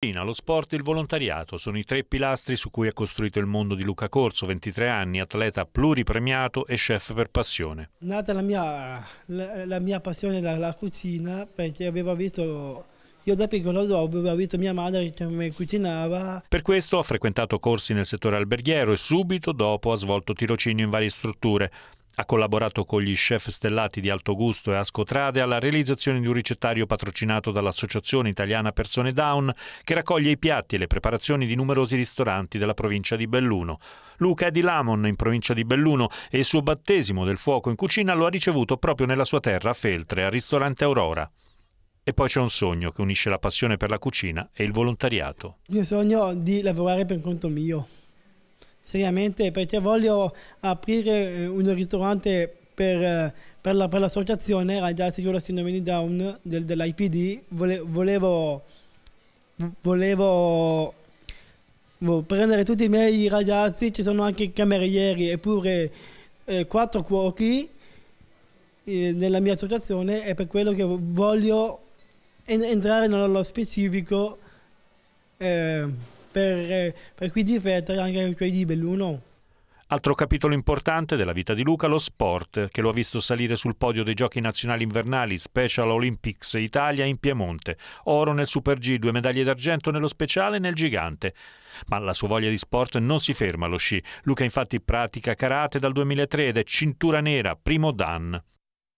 Lo sport e il volontariato sono i tre pilastri su cui è costruito il mondo di Luca Corso, 23 anni, atleta pluripremiato e chef per passione. Nata la mia, la, la mia passione dalla cucina perché avevo visto io da piccolo avevo visto mia madre che mi cucinava. Per questo ha frequentato corsi nel settore alberghiero e subito dopo ha svolto tirocinio in varie strutture. Ha collaborato con gli chef stellati di Alto Gusto e Ascotrade alla realizzazione di un ricettario patrocinato dall'Associazione Italiana Persone Down che raccoglie i piatti e le preparazioni di numerosi ristoranti della provincia di Belluno. Luca è di Lamon, in provincia di Belluno, e il suo battesimo del fuoco in cucina lo ha ricevuto proprio nella sua terra, a Feltre, al ristorante Aurora. E poi c'è un sogno che unisce la passione per la cucina e il volontariato. Il mio sogno è di lavorare per conto mio, seriamente perché voglio aprire eh, un ristorante per, eh, per, la, per l'associazione Ragazzi con la Sindrome Down del, dell'IPD. Vole, volevo, volevo prendere tutti i miei ragazzi, ci sono anche i camerieri eppure eh, quattro cuochi eh, nella mia associazione e per quello che voglio entrare nello specifico eh, per, per cui difendere anche quelli dell'uno. Altro capitolo importante della vita di Luca, lo sport, che lo ha visto salire sul podio dei giochi nazionali invernali Special Olympics Italia in Piemonte, oro nel Super G, due medaglie d'argento nello speciale e nel gigante. Ma la sua voglia di sport non si ferma allo sci. Luca infatti pratica karate dal 2003 ed è cintura nera, primo dan.